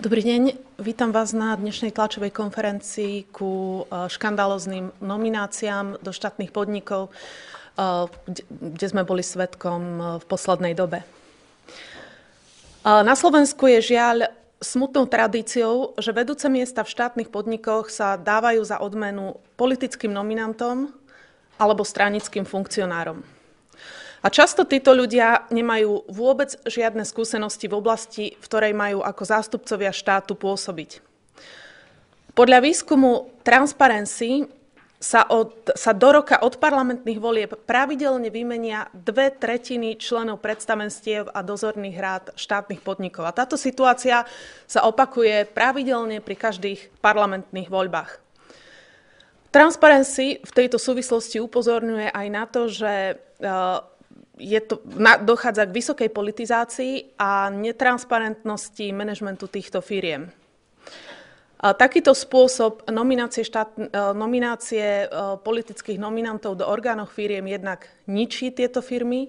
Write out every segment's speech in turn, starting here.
Dobrý deň, vítam vás na dnešnej tlačovej konferencii ku e, škandalozným nomináciám do štátnych podnikov, e, kde sme boli svetkom e, v poslednej dobe. Na Slovensku je žiaľ smutnou tradíciou, že vedúce miesta v štátnych podnikoch sa dávajú za odmenu politickým nominantom alebo stranickým funkcionárom. A často títo ľudia nemajú vôbec žiadne skúsenosti v oblasti, v ktorej majú ako zástupcovia štátu pôsobiť. Podľa výskumu Transparency sa, od, sa do roka od parlamentných volieb pravidelne vymenia dve tretiny členov predstavenstiev a dozorných rád štátnych podnikov. A táto situácia sa opakuje pravidelne pri každých parlamentných voľbách. Transparency v tejto súvislosti upozorňuje aj na to, že e, je to, na, dochádza k vysokej politizácii a netransparentnosti manažmentu týchto firiem. A takýto spôsob nominácie, štát, e, nominácie e, politických nominantov do orgánov firiem jednak ničí tieto firmy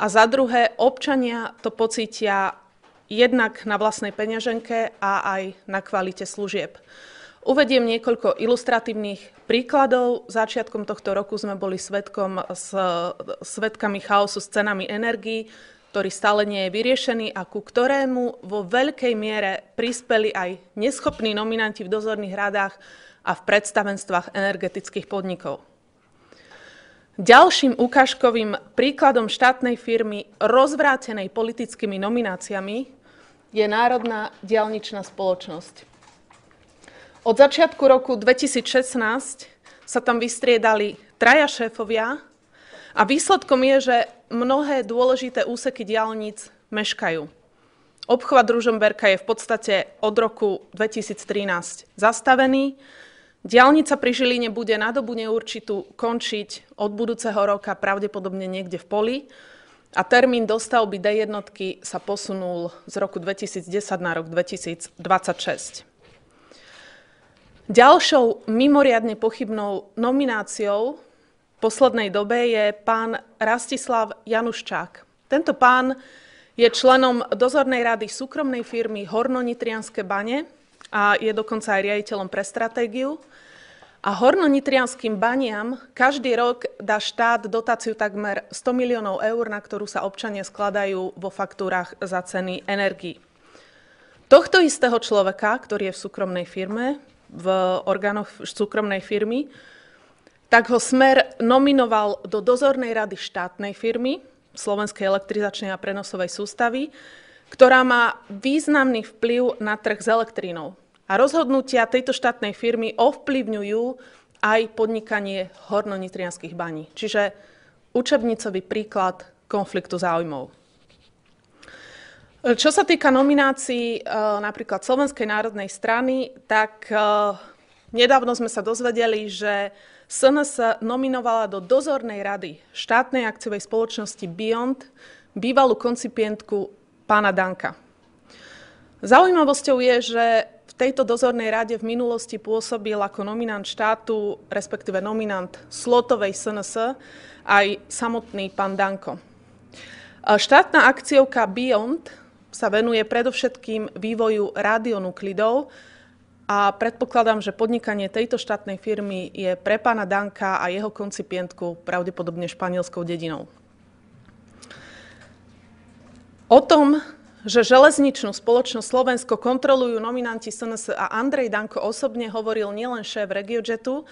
a za druhé občania to pocítia jednak na vlastnej peňaženke a aj na kvalite služieb. Uvediem niekoľko ilustratívnych príkladov. Začiatkom tohto roku sme boli svetkom s svetkami chaosu s cenami energií, ktorý stále nie je vyriešený a ku ktorému vo veľkej miere prispeli aj neschopní nominanti v dozorných radách a v predstavenstvách energetických podnikov. Ďalším ukážkovým príkladom štátnej firmy rozvrátenej politickými nomináciami je Národná dialničná spoločnosť. Od začiatku roku 2016 sa tam vystriedali traja šéfovia a výsledkom je, že mnohé dôležité úseky diálnic meškajú. Obchvat Ružomberka je v podstate od roku 2013 zastavený. Diálnica pri Žiline bude na dobu neurčitú končiť od budúceho roka pravdepodobne niekde v poli a termín dostavby D1 sa posunul z roku 2010 na rok 2026. Ďalšou mimoriadne pochybnou nomináciou v poslednej dobe je pán Rastislav Januščák. Tento pán je členom dozornej rady súkromnej firmy Hornonitrianské bane a je dokonca aj riaditeľom pre stratégiu. A hornonitrianským baniam každý rok dá štát dotáciu takmer 100 miliónov eur, na ktorú sa občania skladajú vo faktúrach za ceny energií. Tohto istého človeka, ktorý je v súkromnej firme, v orgánoch súkromnej firmy, tak ho Smer nominoval do dozornej rady štátnej firmy Slovenskej elektrizačnej a prenosovej sústavy, ktorá má významný vplyv na trh s elektrínou. A rozhodnutia tejto štátnej firmy ovplyvňujú aj podnikanie hornonitrianských baní. Čiže učebnicový príklad konfliktu záujmov. Čo sa týka nominácií eh, napríklad Slovenskej národnej strany, tak eh, nedávno sme sa dozvedeli, že SNS nominovala do dozornej rady štátnej akciovej spoločnosti Beyond bývalú koncipientku pána Danka. Zaujímavosťou je, že v tejto dozornej rade v minulosti pôsobil ako nominant štátu, respektíve nominant slotovej SNS, aj samotný pán Danko. Eh, štátna akciovka Beyond sa venuje predovšetkým vývoju radionuklidov a predpokladám, že podnikanie tejto štátnej firmy je pre pána Danka a jeho koncipientku pravdepodobne španielskou dedinou. O tom, že železničnú spoločnosť Slovensko kontrolujú nominanti SNS a Andrej Danko osobne hovoril nielen šéf Regiojetu,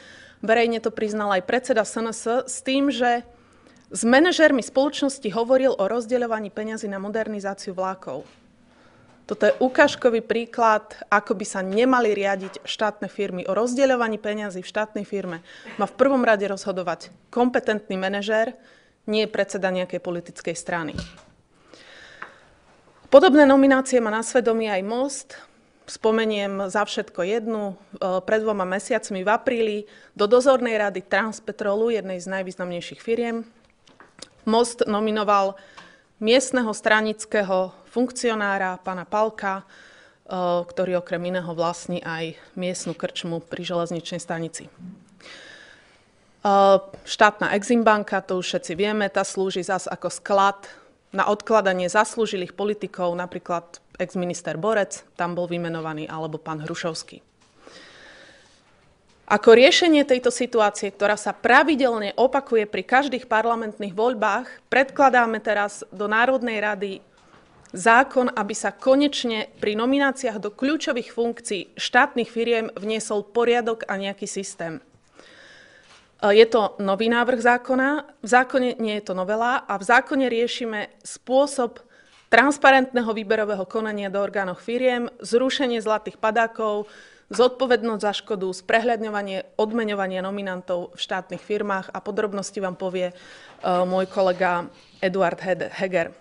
verejne to priznal aj predseda SNS s tým, že s manažérmi spoločnosti hovoril o rozdeľovaní peňazí na modernizáciu vlákov. Toto je ukážkový príklad, ako by sa nemali riadiť štátne firmy. O rozdeľovaní peňazí v štátnej firme má v prvom rade rozhodovať kompetentný manažér, nie predseda nejakej politickej strany. Podobné nominácie má na svedomí aj Most. Spomeniem za všetko jednu. E, pred dvoma mesiacmi v apríli do dozornej rady Transpetrolu, jednej z najvýznamnejších firiem, Most nominoval miestneho stranického funkcionára, pána Palka, eh, ktorý okrem iného vlastní aj miestnu krčmu pri železničnej stanici. Eh, štátna Eximbanka, to už všetci vieme, tá slúži zas ako sklad na odkladanie zaslúžilých politikov, napríklad ex-minister Borec, tam bol vymenovaný, alebo pán Hrušovský. Ako riešenie tejto situácie, ktorá sa pravidelne opakuje pri každých parlamentných voľbách, predkladáme teraz do Národnej rady zákon, aby sa konečne pri nomináciách do kľúčových funkcií štátnych firiem vniesol poriadok a nejaký systém. E, je to nový návrh zákona, v zákone nie je to novela a v zákone riešime spôsob transparentného výberového konania do orgánov firiem, zrušenie zlatých padákov, zodpovednosť za škodu, sprehľadňovanie odmeňovanie nominantov v štátnych firmách a podrobnosti vám povie e, môj kolega Eduard Heger.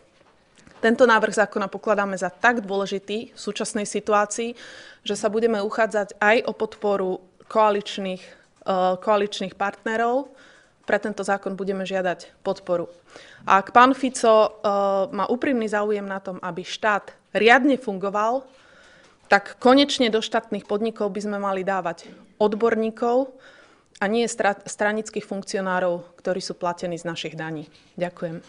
Tento návrh zákona pokladáme za tak dôležitý v súčasnej situácii, že sa budeme uchádzať aj o podporu koaličných, e, koaličných partnerov, pre tento zákon budeme žiadať podporu. Ak pán Fico e, má úprimný záujem na tom, aby štát riadne fungoval, tak konečne do štátnych podnikov by sme mali dávať odborníkov a nie stranických funkcionárov, ktorí sú platení z našich daní. Ďakujem.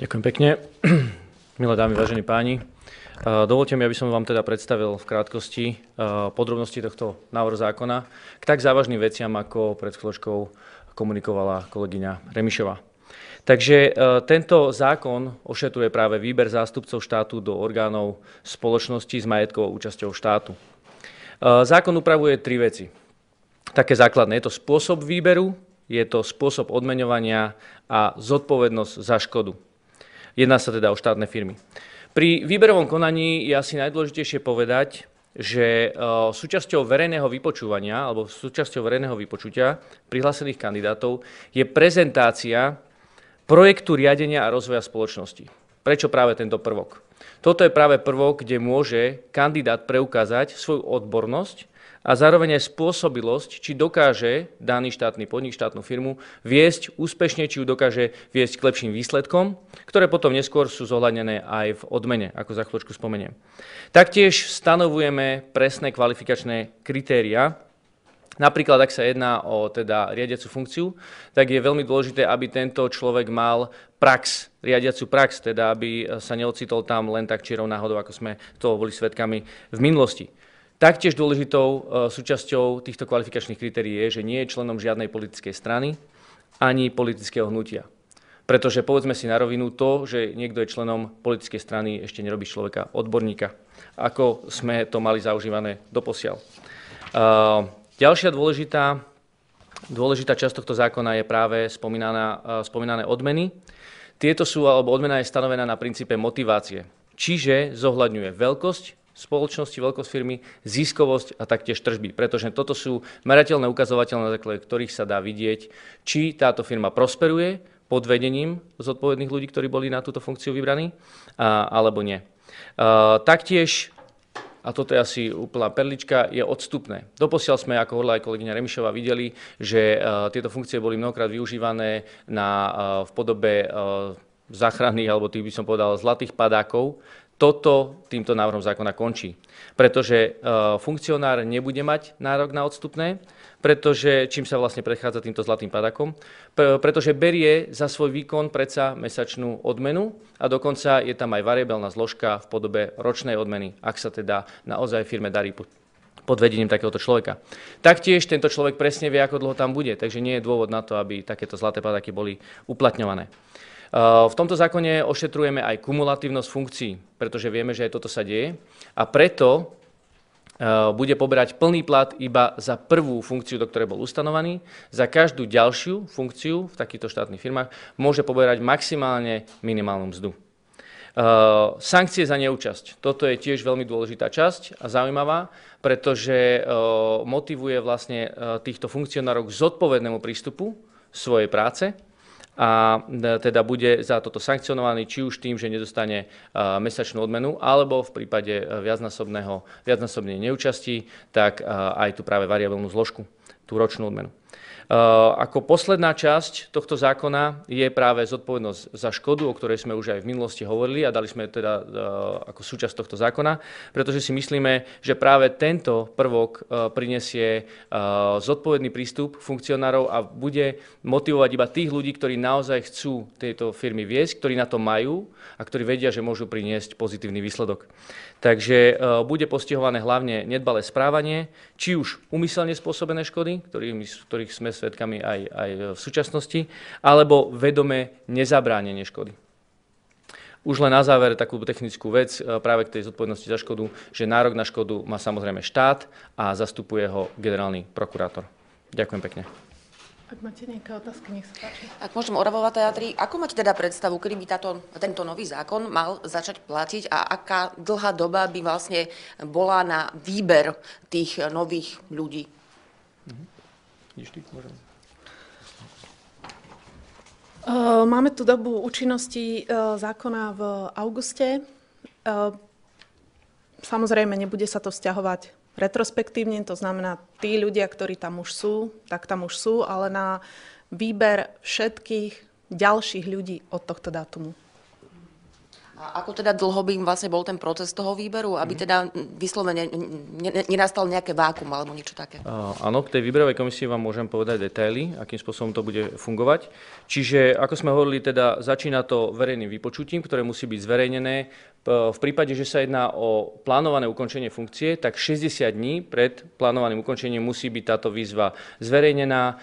Ďakujem pekne. Milé dámy, vážení páni, eh, dovolte mi, aby som vám teda predstavil v krátkosti eh, podrobnosti tohto návrhu zákona k tak závažným veciam, ako pred chvíľočkou komunikovala kolegyňa Remišová. Takže e, tento zákon ošetruje práve výber zástupcov štátu do orgánov spoločnosti s majetkovou účasťou štátu. E, zákon upravuje tri veci. Také základné. Je to spôsob výberu, je to spôsob odmeňovania a zodpovednosť za škodu. Jedná sa teda o štátne firmy. Pri výberovom konaní je asi najdôležitejšie povedať, že e, súčasťou verejného vypočúvania alebo súčasťou verejného vypočutia prihlásených kandidátov je prezentácia projektu riadenia a rozvoja spoločnosti. Prečo práve tento prvok? Toto je práve prvok, kde môže kandidát preukázať svoju odbornosť a zároveň aj spôsobilosť, či dokáže daný štátny podnik, štátnu firmu viesť úspešne, či ju dokáže viesť k lepším výsledkom, ktoré potom neskôr sú zohľadnené aj v odmene, ako za chvíľočku spomeniem. Taktiež stanovujeme presné kvalifikačné kritéria Napríklad, ak sa jedná o teda riadiacu funkciu, tak je veľmi dôležité, aby tento človek mal prax, riadiacu prax, teda aby sa neocitol tam len tak čierou náhodou, ako sme toho boli svedkami v minulosti. Taktiež dôležitou e, súčasťou týchto kvalifikačných kritérií je, že nie je členom žiadnej politickej strany ani politického hnutia. Pretože povedzme si na rovinu to, že niekto je členom politickej strany, ešte nerobí človeka odborníka, ako sme to mali zaužívané doposiaľ. Uh, Ďalšia dôležitá, dôležitá časť tohto zákona je práve eh, spomínané odmeny. Tieto sú, alebo odmena je stanovená na princípe motivácie, čiže zohľadňuje veľkosť spoločnosti, veľkosť firmy, ziskovosť a taktiež tržby. Pretože toto sú merateľné ukazovateľné, na základe ktorých sa dá vidieť, či táto firma prosperuje pod vedením zodpovedných ľudí, ktorí boli na túto funkciu vybraní, alebo nie. Eh, taktiež a toto je asi úplná perlička, je odstupné. Doposiaľ sme, ako hovorila aj kolegyňa Remišová, videli, že e, tieto funkcie boli mnohokrát využívané na, e, v podobe e, záchranných, alebo tých by som povedal, zlatých padákov, toto týmto návrhom zákona končí. Pretože e, funkcionár nebude mať nárok na odstupné, pretože čím sa vlastne prechádza týmto zlatým padakom, pretože berie za svoj výkon predsa mesačnú odmenu a dokonca je tam aj variabilná zložka v podobe ročnej odmeny, ak sa teda naozaj firme darí pod vedením takéhoto človeka. Taktiež tento človek presne vie, ako dlho tam bude, takže nie je dôvod na to, aby takéto zlaté padaky boli uplatňované. Eh, v tomto zákone ošetrujeme aj kumulatívnosť funkcií, pretože vieme, že aj toto sa deje. A preto eh, bude poberať plný plat iba za prvú funkciu, do ktorej bol ustanovaný. Za každú ďalšiu funkciu v takýchto štátnych firmách môže poberať maximálne minimálnu mzdu. Eh, sankcie za neúčasť. Toto je tiež veľmi dôležitá časť a zaujímavá, pretože motivuje vlastne týchto funkcionárov k zodpovednému prístupu svojej práce a e, teda bude za toto sankcionovaný, či už tým, že nedostane e, mesačnú odmenu, alebo v prípade e, viacnásobnej neúčasti, tak aj tu práve variabilnú zložku, tú ročnú odmenu. Uh, ako posledná časť tohto zákona je práve zodpovednosť za škodu, o ktorej sme už aj v minulosti hovorili a dali sme teda uh, ako súčasť tohto zákona, pretože si myslíme, že práve tento prvok uh, prinesie zodpovedný prístup funkcionárov a bude motivovať iba tých ľudí, ktorí naozaj chcú tieto firmy viesť, ktorí na to majú a ktorí vedia, že môžu priniesť pozitívny výsledok. Takže bude postihované hlavne nedbalé správanie, či už umyselne spôsobené škody, ktorými, ktorými ktorých sme svedkami aj, aj v súčasnosti, alebo vedomé nezabránenie škody. Už len na záver takú technickú vec e, práve k tej zodpovednosti za škodu, že nárok na škodu má samozrejme štát a zastupuje ho generálny prokurátor. Ďakujem pekne. Ak máte nejaké otázky, nech sa páči. Ak môžem, Oravová teatri, ako máte teda predstavu, kedy by táto, tento nový zákon mal začať platiť a aká dlhá doba by vlastne bola na výber tých nových ľudí? Mhm knižky môžem? Máme tu dobu účinnosti zákona v auguste. Samozrejme, nebude sa to vzťahovať retrospektívne, to znamená, tí ľudia, ktorí tam už sú, tak tam už sú, ale na výber všetkých ďalších ľudí od tohto dátumu. A ako teda dlho by im vlastne bol ten proces toho výberu, aby mhm. teda vyslovene nenastal nejaké vákum alebo niečo také? Áno, k tej výberovej komisii vám môžem povedať detaily, akým spôsobom to bude fungovať. Čiže, ako sme hovorili, teda začína to verejným vypočutím, ktoré musí byť zverejnené. V prípade, že sa jedná o plánované ukončenie funkcie, tak 60 dní pred plánovaným ukončením musí byť táto výzva zverejnená.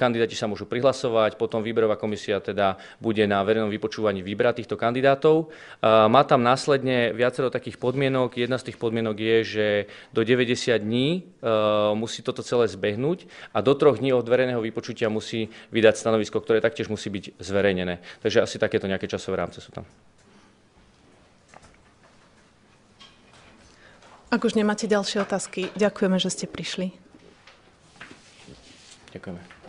Kandidáti sa môžu prihlasovať, potom výberová komisia teda bude na verejnom vypočúvaní vybrať týchto kandidátov. Eh, má tam následne viacero takých podmienok. Jedna z tých podmienok je, že do 90 dní eh, musí toto celé zbehnúť a do troch dní od verejného vypočutia musí vydať stanovisko, ktoré taktiež musí byť zverejnené. Takže asi takéto nejaké časové rámce sú tam. Ak už nemáte ďalšie otázky, ďakujeme, že ste prišli. Ďakujeme.